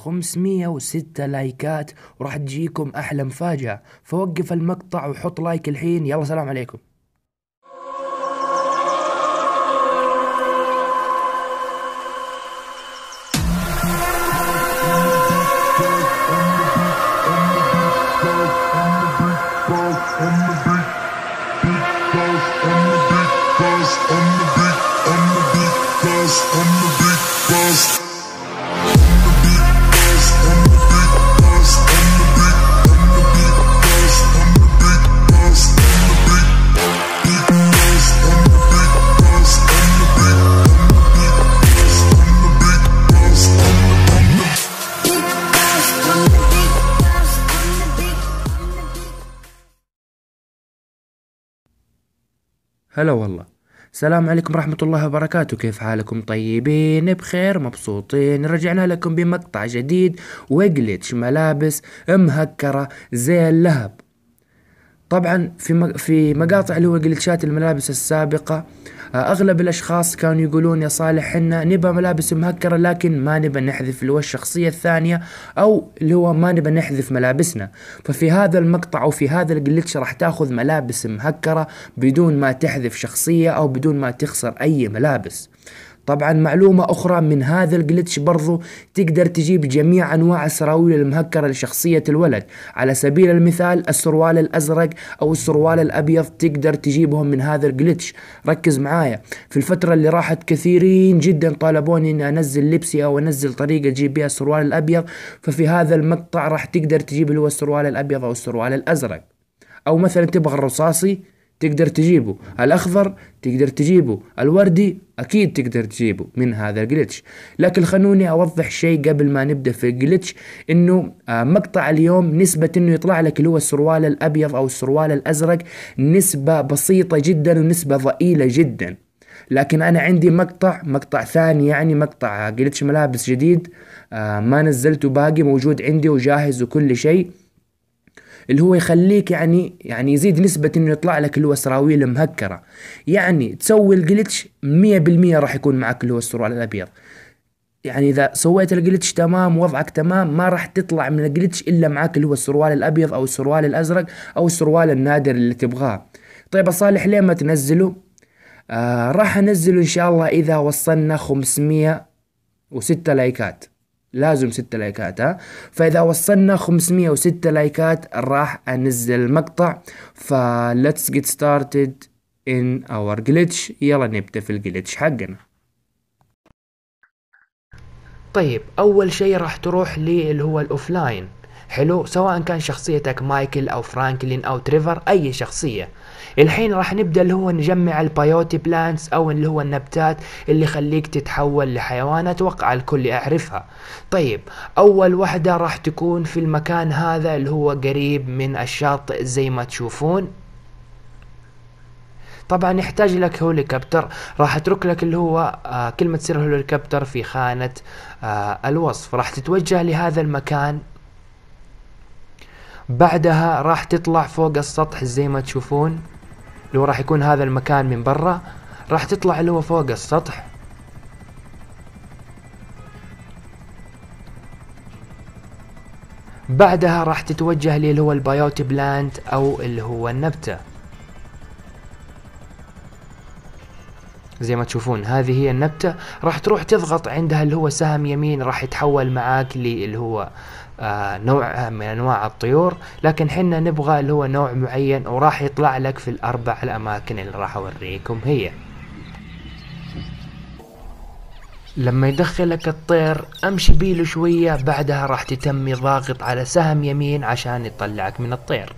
506 لايكات وراح تجيكم احلى مفاجأة فوقف المقطع وحط لايك الحين يلا سلام عليكم هلا والله السلام عليكم ورحمة الله وبركاته كيف حالكم طيبين بخير مبسوطين رجعنا لكم بمقطع جديد وقلتش ملابس مهكرة زي اللهب طبعا في في مقاطع اللي هو جلتشات الملابس السابقة آه، أغلب الأشخاص كانوا يقولون يا صالح حنا نبى ملابس مهكرة لكن ما نبى نحذف اللي هو الشخصية الثانية أو اللي هو ما نبى نحذف ملابسنا ففي هذا المقطع أو في هذا الجلتش راح تاخذ ملابس مهكرة بدون ما تحذف شخصية أو بدون ما تخسر أي ملابس طبعا معلومة أخرى من هذا الجلتش برضو تقدر تجيب جميع أنواع السراويل المهكرة لشخصية الولد على سبيل المثال السروال الأزرق أو السروال الأبيض تقدر تجيبهم من هذا الجلتش ركز معايا في الفترة اللي راحت كثيرين جدا طالبوني أني أنزل لبسي أو أنزل طريقة تجيب بها السروال الأبيض ففي هذا المقطع راح تقدر تجيب اللي هو السروال الأبيض أو السروال الأزرق أو مثلا تبغى الرصاصي تقدر تجيبه الأخضر تقدر تجيبه الوردي أكيد تقدر تجيبه من هذا الجلتش لكن خلوني أوضح شيء قبل ما نبدأ في الجلتش إنه آه، مقطع اليوم نسبة إنه يطلع لك اللي هو السروال الأبيض أو السروال الأزرق نسبة بسيطة جدا ونسبة ضئيلة جدا لكن انا عندي مقطع مقطع ثاني يعني مقطع جلتش ملابس جديد آه، ما نزلته باقي موجود عندي وجاهز وكل شيء اللي هو يخليك يعني يعني يزيد نسبة انه يطلع لك اللي هو سراويل مهكرة يعني تسوي الجلتش 100% راح يكون معك اللي هو السروال الابيض يعني اذا سويت الجلتش تمام وضعك تمام ما راح تطلع من الجلتش الا معك اللي هو السروال الابيض او السروال الازرق او السروال النادر اللي تبغاه طيب صالح ليه ما تنزله آه راح انزله ان شاء الله اذا وصلنا وستة لايكات لازم ستة لايكات ها فإذا وصلنا 506 لايكات راح أنزل المقطع فلتس جيت ستارتد ان اور جلتش يلا نبدأ في الجلتش حقنا طيب أول شيء راح تروح للي هو الأوفلاين حلو سواء كان شخصيتك مايكل أو فرانكلين أو تريفر أي شخصية الحين راح نبدا اللي هو نجمع البايوتي بلانتس او اللي هو النبتات اللي خليك تتحول لحيوان اتوقع الكل يعرفها طيب اول وحده راح تكون في المكان هذا اللي هو قريب من الشاطئ زي ما تشوفون طبعا يحتاج لك هوليكوبتر راح اترك لك اللي هو آه كلمة سر هوليكوبتر في خانة آه الوصف راح تتوجه لهذا المكان بعدها راح تطلع فوق السطح زي ما تشوفون لو راح يكون هذا المكان من برا راح تطلع اللي هو فوق السطح بعدها راح تتوجه للي هو البيوت بلانت او اللي هو النبته زي ما تشوفون هذه هي النبتة راح تروح تضغط عندها اللي هو سهم يمين راح يتحول معاك اللي هو آه، نوع آه، من انواع الطيور لكن حنا نبغى اللي هو نوع معين وراح يطلع لك في الاربع الاماكن اللي راح اوريكم هي لما يدخلك الطير امشي بيله شوية بعدها راح تتمي ضاغط على سهم يمين عشان يطلعك من الطير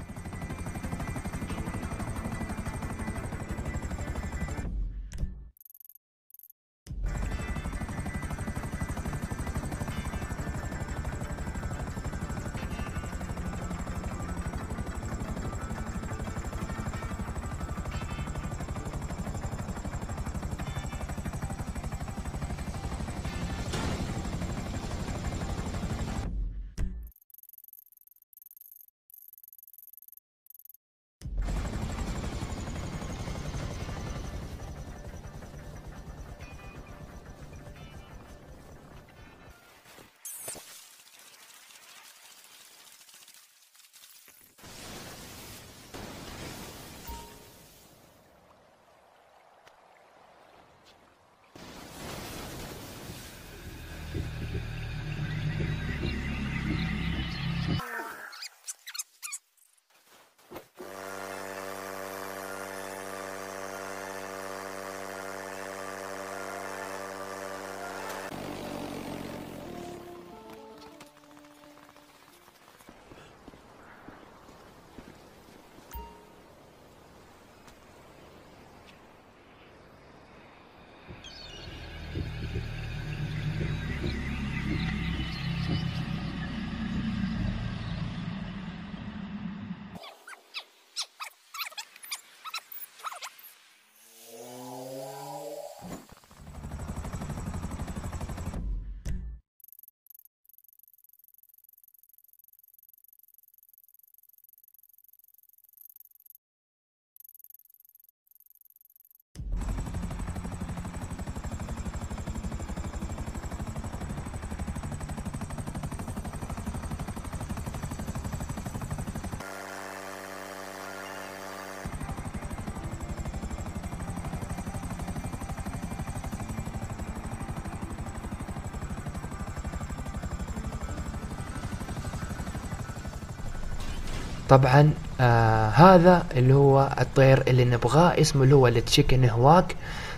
طبعا آه هذا اللي هو الطير اللي نبغاه اسمه اللي هو التشيكن هواك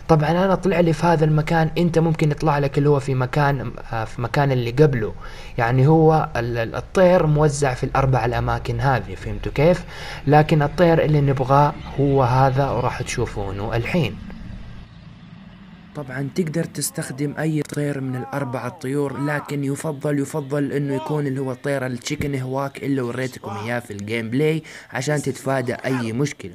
طبعا انا طلع لي في هذا المكان انت ممكن يطلع لك اللي هو في مكان آه في مكان اللي قبله يعني هو الطير موزع في الاربع الاماكن هذه فهمتوا كيف لكن الطير اللي نبغاه هو هذا وراح تشوفونه الحين طبعا تقدر تستخدم اي طير من الاربع الطيور لكن يفضل يفضل انه يكون اللي هو الطير التشيكن هواك اللي وريتكم اياه في الجيم بلاي عشان تتفادى اي مشكله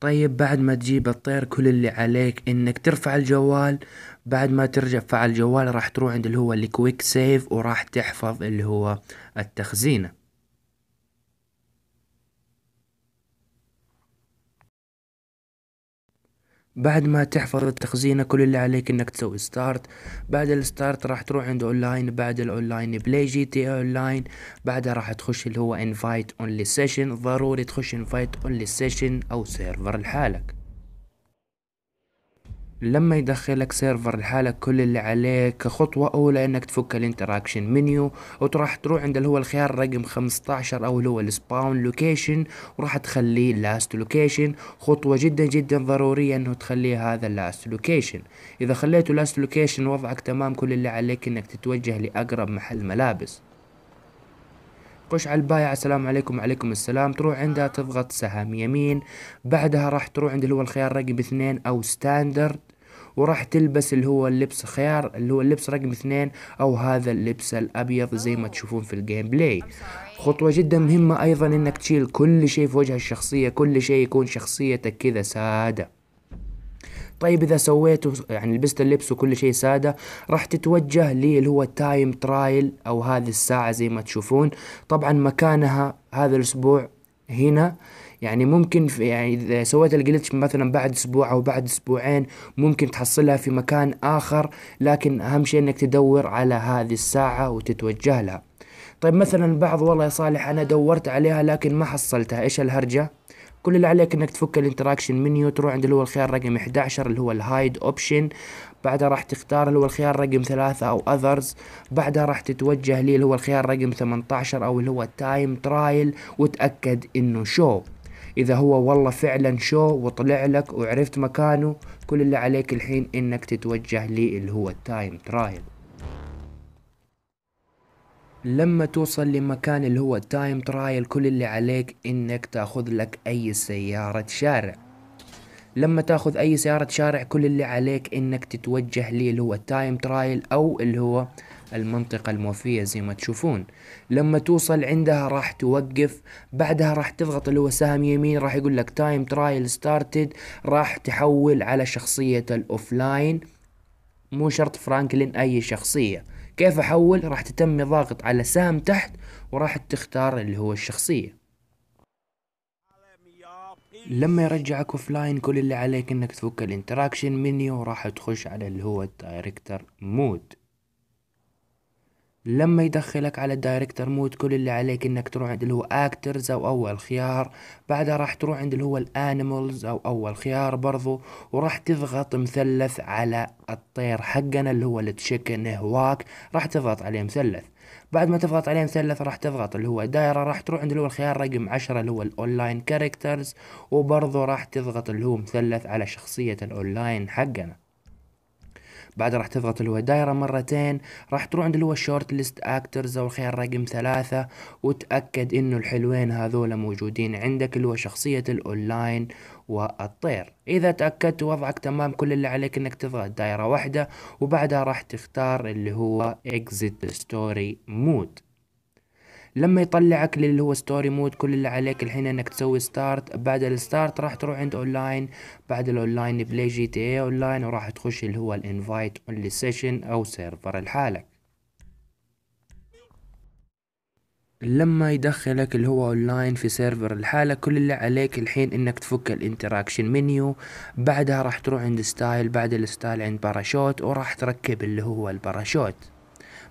طيب بعد ما تجيب الطير كل اللي عليك انك ترفع الجوال بعد ما ترفع الجوال راح تروح عند اللي هو الكويك سيف وراح تحفظ اللي هو التخزينه بعد ما تحفظ التخزينة كل اللي عليك انك تسوي ستارت بعد الستارت راح تروح عند اونلاين بعد الاونلاين بلاي جي تي اونلاين بعدها راح تخش اللي هو انفايت اونلي سيشن ضروري تخش انفايت اونلي سيشن او سيرفر لحالك لما يدخلك سيرفر لحالك كل اللي عليك خطوة أولى إنك تفك الانتراكشن منيو وتروح تروح عند اللي هو الخيار رقم 15 أو اللي هو السباون لوكيشن وراح تخليه لاست لوكيشن خطوة جدا جدا ضرورية إنه تخليه هذا لاست لوكيشن إذا خليته لاست لوكيشن وضعك تمام كل اللي عليك إنك تتوجه لأقرب محل ملابس خش على البايع السلام عليكم وعليكم السلام تروح عندها تضغط سهم يمين بعدها راح تروح عند اللي هو الخيار رقم اثنين او ستاندرد وراح تلبس اللي هو اللبس خيار اللي هو اللبس رقم اثنين او هذا اللبس الابيض زي ما تشوفون في الجيم بلاي خطوة جدا مهمة ايضا انك تشيل كل شيء في وجه الشخصية كل شيء يكون شخصيتك كذا سادة طيب اذا سويته يعني لبست اللبس وكل شيء ساده راح تتوجه اللي هو التايم ترايل او هذه الساعه زي ما تشوفون طبعا مكانها هذا الاسبوع هنا يعني ممكن في يعني اذا سويت الجلتش مثلا بعد اسبوع او بعد اسبوعين ممكن تحصلها في مكان اخر لكن اهم شيء انك تدور على هذه الساعه وتتوجه لها طيب مثلا البعض والله يا صالح انا دورت عليها لكن ما حصلتها ايش الهرجه كل اللي عليك انك تفك الانتراكشن منيو تروح عند اللي هو الخيار رقم 11 اللي هو الهايد اوبشن بعدها راح تختار اللي هو الخيار رقم ثلاثة او اذرز بعدها راح تتوجه لي اللي هو الخيار رقم 18 او اللي هو التايم ترايل وتأكد انه شو اذا هو والله فعلا شو وطلع لك وعرفت مكانه كل اللي عليك الحين انك تتوجه لي اللي هو التايم ترايل لما توصل لمكان اللي هو التايم ترايل كل اللي عليك انك تاخذ لك اي سيارة شارع لما تاخذ اي سيارة شارع كل اللي عليك انك تتوجه لي اللي هو التايم ترايل او اللي هو المنطقة الموفية زي ما تشوفون لما توصل عندها راح توقف بعدها راح تضغط اللي هو سهم يمين راح يقول لك تايم ترايل ستارتد راح تحول على شخصية الاوفلاين مو شرط فرانكلين اي شخصية كيف احول راح تتم ضاغط على سهم تحت وراح تختار اللي هو الشخصية لما يرجعك اوفلاين كل اللي عليك انك تفك الانتراكشن منيو وراح تخش على اللي هو الدايركتر مود لما يدخلك على الدايركتر مود كل اللي عليك انك تروح عند اللي هو اكترز او اول خيار بعدها راح تروح عند اللي هو الانيمالز او اول خيار برضو وراح تضغط مثلث على الطير حقنا اللي هو التشيكن هواك راح تضغط عليه مثلث بعد ما تضغط عليه مثلث راح تضغط اللي هو دائرة راح تروح عند اللي هو الخيار رقم عشرة اللي هو الاونلاين كاركترز وبرضو راح تضغط اللي هو مثلث على شخصية الاونلاين حقنا بعدها راح تضغط اللي هو دايره مرتين راح تروح عند اللي هو شورت ليست اكترز او الخيار رقم ثلاثة وتأكد انه الحلوين هذول موجودين عندك اللي هو شخصية الاونلاين والطير اذا تأكدت وضعك تمام كل اللي عليك انك تضغط دائرة واحدة وبعدها راح تختار اللي هو exit story mode لما يطلعك للي هو ستوري مود كل اللي عليك الحين انك تسوي ستارت بعد الستارت راح تروح عند اونلاين بعد الاونلاين بلاي جي تي اي اونلاين وراح تخش اللي هو الانفايت اونلي سيشن او سيرفر لحالك لما يدخلك اللي هو اونلاين في سيرفر الحالة كل اللي عليك الحين انك تفك الانتراكشن منيو بعدها راح تروح عند ستايل بعد الستايل عند باراشوت وراح تركب اللي هو الباراشوت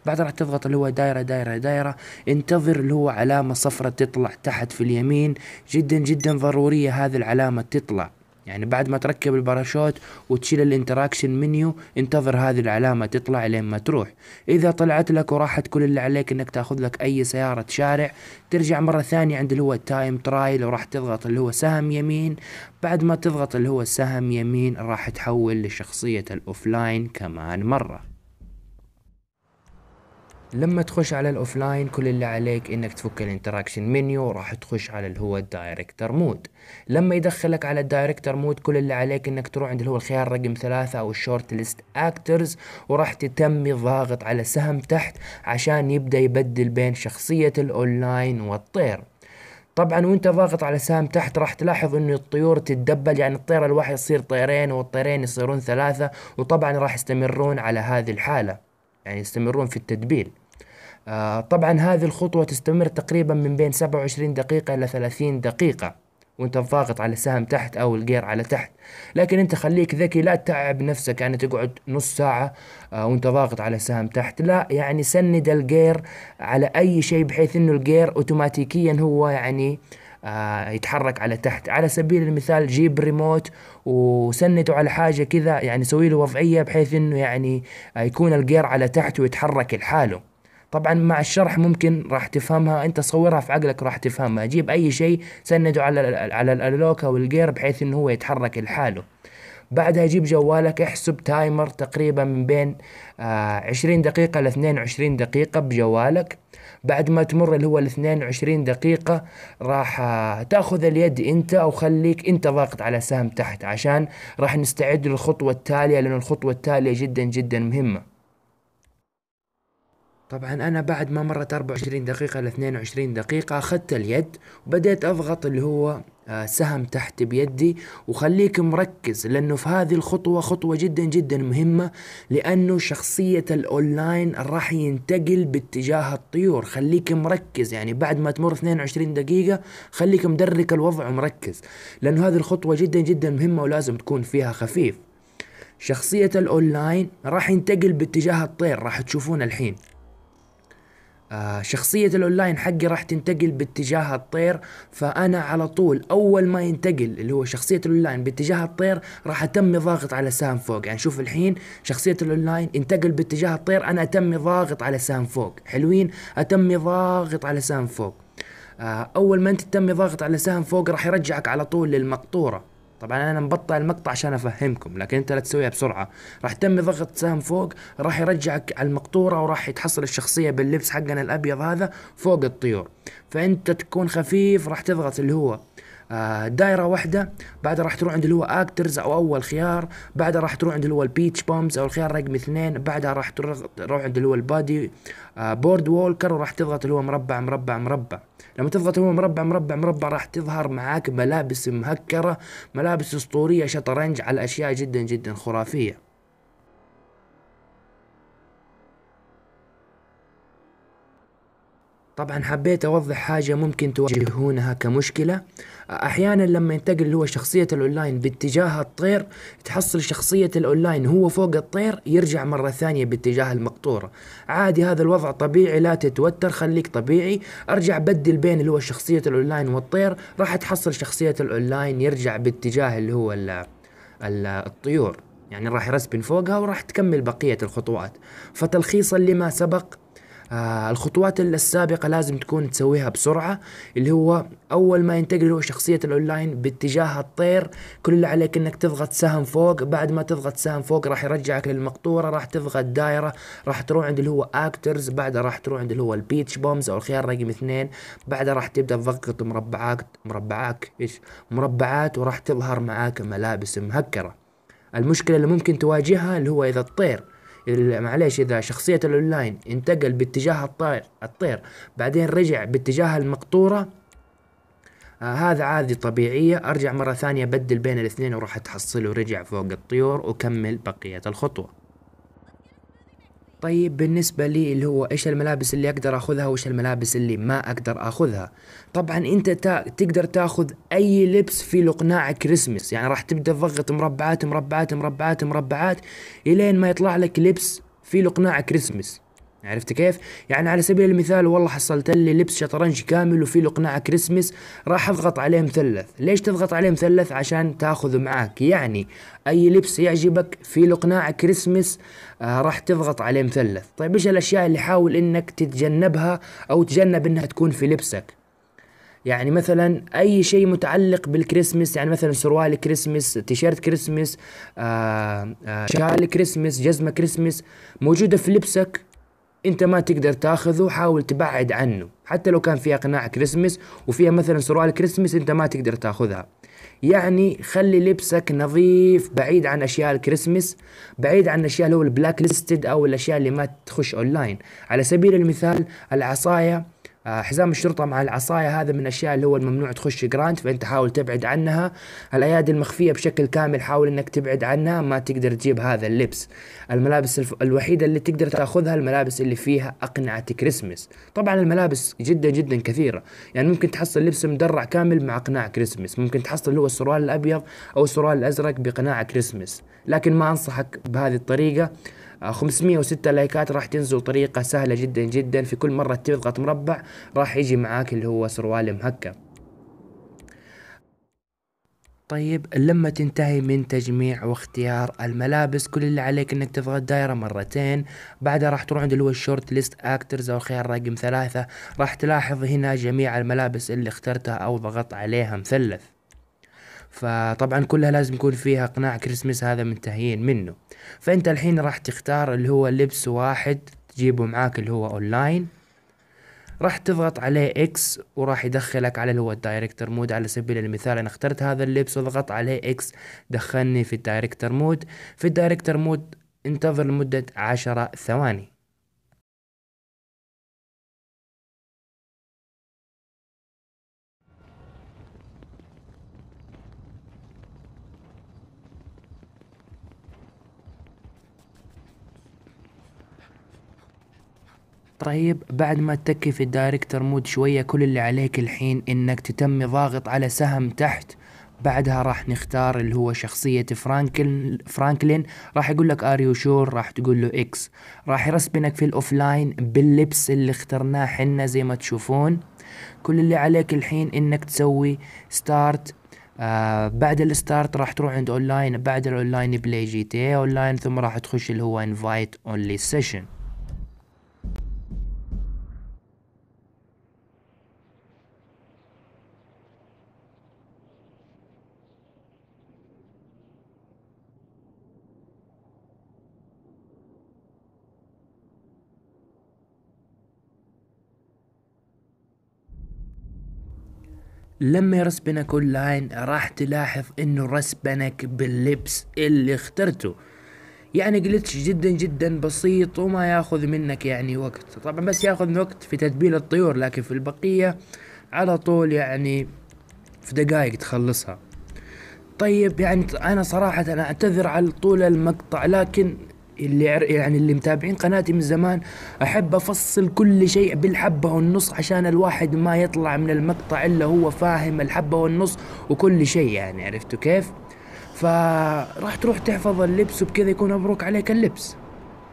بعد راح تضغط اللي هو دايرة دايرة دايرة انتظر اللي هو علامة صفرة تطلع تحت في اليمين جدا جدا ضرورية هذه العلامة تطلع يعني بعد ما تركب الباراشوت وتشيل الانتراكشن منيو انتظر هذه العلامة تطلع لين ما تروح اذا طلعت لك وراحت كل اللي عليك انك تاخذ لك اي سيارة شارع ترجع مرة ثانية عند اللي هو التايم ترايل وراح تضغط اللي هو سهم يمين بعد ما تضغط اللي هو سهم يمين راح تحول لشخصية الاوفلاين كمان مرة لما تخش على الاوفلاين كل اللي عليك انك تفك الانتراكشن منيو راح تخش على اللي هو الدايركتر مود لما يدخلك على الدايركتر مود كل اللي عليك انك تروح عند اللي هو الخيار رقم ثلاثة او الشورت ليست اكترز وراح تتمي ضاغط على سهم تحت عشان يبدأ يبدل بين شخصية الاونلاين والطير طبعا وانت ضاغط على سهم تحت راح تلاحظ انه الطيور تتدبل يعني الطير الواحد يصير طيرين والطيرين يصيرون ثلاثة وطبعا راح يستمرون على هذه الحالة يعني يستمرون في التدبيل آه، طبعا هذه الخطوة تستمر تقريبا من بين 27 دقيقة إلى 30 دقيقة وانت ضاغط على السهم تحت او الجير على تحت لكن انت خليك ذكي لا تتعب نفسك يعني تقعد نص ساعة آه، وانت ضاغط على السهم تحت لا يعني سند الجير على اي شيء بحيث انه الجير اوتوماتيكيا هو يعني آه، يتحرك على تحت على سبيل المثال جيب ريموت وسنده على حاجة كذا يعني سوي له وضعية بحيث انه يعني يكون الجير على تحت ويتحرك لحاله طبعا مع الشرح ممكن راح تفهمها انت صورها في عقلك راح تفهمها جيب اي شيء سنده على على الالوكا والجير بحيث انه هو يتحرك لحاله بعدها جيب جوالك احسب تايمر تقريبا من بين آه، عشرين دقيقة ل 22 دقيقة بجوالك بعد ما تمر اللي هو ال 22 دقيقة راح آه، تاخذ اليد انت او خليك انت ضاغط على سهم تحت عشان راح نستعد للخطوة التالية لان الخطوة التالية جدا جدا مهمة طبعا انا بعد ما مرت 24 دقيقة ل 22 دقيقة اخذت اليد وبديت اضغط اللي هو آه، سهم تحت بيدي وخليك مركز لانه في هذه الخطوة خطوة جدا جدا مهمة لانه شخصية الاونلاين راح ينتقل باتجاه الطيور خليك مركز يعني بعد ما تمر 22 دقيقة خليك مدرك الوضع ومركز لانه هذه الخطوة جدا جدا مهمة ولازم تكون فيها خفيف شخصية الاونلاين راح ينتقل باتجاه الطير راح تشوفون الحين آه شخصية الأونلاين حقي راح تنتقل باتجاه الطير فأنا على طول أول ما ينتقل اللي هو شخصية الأونلاين باتجاه الطير راح أتم ضاغط على سهم فوق يعني شوف الحين شخصية الأونلاين انتقل باتجاه الطير أنا أتم ضاغط على سهم فوق حلوين أتم ضاغط على سهم فوق آه أول ما أنت تتم ضاغط على سهم فوق راح يرجعك على طول للمقطورة طبعا انا مبطئ المقطع عشان افهمكم لكن انت لا تسويها بسرعه راح تم ضغط سهم فوق راح يرجعك على المقطوره وراح يتحصل الشخصيه باللبس حقنا الابيض هذا فوق الطيور فانت تكون خفيف راح تضغط اللي هو آه، دايره واحده بعدها راح تروح عند اللي هو اكترز او اول خيار بعدها راح تروح عند اللي هو البيتش بومز او الخيار رقم اثنين بعدها راح تروح عند اللي هو البادي بورد وولكر وراح تضغط اللي هو مربع مربع مربع لما تضغط اللي هو مربع مربع مربع راح تظهر معاك ملابس مهكره ملابس اسطوريه شطرنج على اشياء جدا جدا خرافيه طبعا حبيت أوضح حاجة ممكن تواجهونها كمشكلة أحيانا لما ينتقل هو شخصية الأونلاين باتجاه الطير تحصل شخصية الأونلاين هو فوق الطير يرجع مرة ثانية باتجاه المقطورة عادي هذا الوضع طبيعي لا تتوتر خليك طبيعي أرجع بدل بين اللي هو شخصية الأونلاين والطير راح تحصل شخصية الأونلاين يرجع باتجاه اللي هو ال ال الطيور يعني راح يرسبن فوقها وراح تكمل بقية الخطوات فتلخيصا لما سبق آه الخطوات السابقة لازم تكون تسويها بسرعة اللي هو أول ما ينتقل هو شخصية الأونلاين باتجاه الطير كل اللي عليك إنك تضغط سهم فوق بعد ما تضغط سهم فوق راح يرجعك للمقطورة راح تضغط دايرة راح تروح عند اللي هو أكترز بعدها راح تروح عند اللي هو البيتش بومز أو الخيار رقم اثنين بعدها راح تبدأ تضغط مربعات مربعات إيش مربعات وراح تظهر معاك ملابس مهكرة المشكلة اللي ممكن تواجهها اللي هو إذا الطير معليش اذا شخصيه الاونلاين انتقل باتجاه الطير الطير بعدين رجع باتجاه المقطوره آه هذا عادي طبيعية أرجع مرة ثانية أبدل بين الاثنين وراح تحصله رجع فوق الطيور وكمل بقية الخطوة طيب بالنسبة لي اللي هو ايش الملابس اللي اقدر اخذها وايش الملابس اللي ما اقدر اخذها طبعا انت تا تقدر تاخذ اي لبس في لقناع كريسمس يعني راح تبدا تضغط مربعات مربعات مربعات مربعات الين ما يطلع لك لبس في لقناع كريسمس عرفت كيف؟ يعني على سبيل المثال والله حصلت لي لبس شطرنج كامل وفي له قناع كريسمس راح اضغط عليه مثلث، ليش تضغط عليه مثلث؟ عشان تاخذه معاك، يعني اي لبس يعجبك في له قناع كريسمس آه راح تضغط عليه مثلث، طيب ايش الاشياء اللي حاول انك تتجنبها او تجنب انها تكون في لبسك؟ يعني مثلا اي شيء متعلق بالكريسمس يعني مثلا سروال كريسمس تيشيرت كريسمس آه آه شال كريسمس جزمه كريسمس موجوده في لبسك انت ما تقدر تاخذه حاول تبعد عنه حتى لو كان فيها قناع كريسمس وفيها مثلا سروال كريسمس انت ما تقدر تاخذها يعني خلي لبسك نظيف بعيد عن اشياء الكريسمس بعيد عن الاشياء اللي هو البلاك ليستد او الاشياء اللي ما تخش اونلاين على سبيل المثال العصايه آه، حزام الشرطة مع العصاية هذا من الأشياء اللي هو الممنوع تخش جرانت فأنت حاول تبعد عنها الأيادي المخفية بشكل كامل حاول أنك تبعد عنها ما تقدر تجيب هذا اللبس الملابس الوحيدة اللي تقدر تأخذها الملابس اللي فيها أقنعة كريسمس طبعا الملابس جدا جدا كثيرة يعني ممكن تحصل لبس مدرع كامل مع قناع كريسمس ممكن تحصل اللي هو السروال الأبيض أو السروال الأزرق بقناع كريسمس لكن ما أنصحك بهذه الطريقة 506 آه، لايكات راح تنزل طريقة سهلة جدا جدا في كل مرة تضغط مربع راح يجي معاك اللي هو سروال مهكر طيب لما تنتهي من تجميع واختيار الملابس كل اللي عليك انك تضغط دايرة مرتين بعدها راح تروح عند اللي هو الشورت ليست اكترز او خيار رقم ثلاثة راح تلاحظ هنا جميع الملابس اللي اخترتها او ضغطت عليها مثلث فطبعا كلها لازم يكون فيها قناع كريسمس هذا منتهيين منه فانت الحين راح تختار اللي هو لبس واحد تجيبه معاك اللي هو اونلاين راح تضغط عليه اكس وراح يدخلك على اللي هو الدايركتر مود على سبيل المثال انا اخترت هذا اللبس وضغط عليه اكس دخلني في الدايركتر مود في الدايركتر مود انتظر لمدة عشرة ثواني طيب بعد ما تتكي في الدايركتر مود شوية كل اللي عليك الحين انك تتم ضاغط على سهم تحت بعدها راح نختار اللي هو شخصية فرانكلين فرانكلين راح يقول لك ار يو شور راح تقول له اكس راح يرسبنك في الاوفلاين باللبس اللي اخترناه حنا زي ما تشوفون كل اللي عليك الحين انك تسوي ستارت آه بعد الستارت راح تروح عند اونلاين بعد الاونلاين بلاي جي تي اونلاين ثم راح تخش اللي هو انفايت اونلي سيشن لما يرسبنك لاين راح تلاحظ انه رسبنك باللبس اللي اخترته يعني جلتش جدا جدا بسيط وما ياخذ منك يعني وقت طبعا بس ياخذ وقت في تتبيل الطيور لكن في البقية على طول يعني في دقائق تخلصها طيب يعني انا صراحة انا اعتذر على طول المقطع لكن اللي يعني اللي متابعين قناتي من زمان احب افصل كل شيء بالحبه والنص عشان الواحد ما يطلع من المقطع الا هو فاهم الحبه والنص وكل شيء يعني عرفتوا كيف فراح تروح تحفظ اللبس وبكذا يكون مبروك عليك اللبس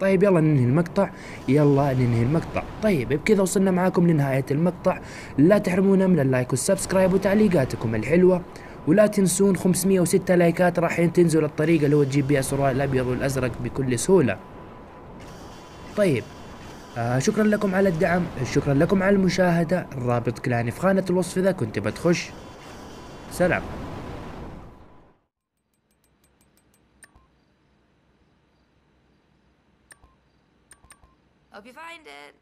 طيب يلا ننهي المقطع يلا ننهي المقطع طيب بكذا وصلنا معاكم لنهاية المقطع لا تحرمونا من اللايك والسبسكرايب وتعليقاتكم الحلوة ولا تنسون 506 لايكات راح تنزل الطريقة اللي هو تجيب بها السروال الأبيض والأزرق بكل سهولة طيب آه شكرا لكم على الدعم شكرا لكم على المشاهدة الرابط كلاني في خانة الوصف إذا كنت بتخش سلام Hope you find it.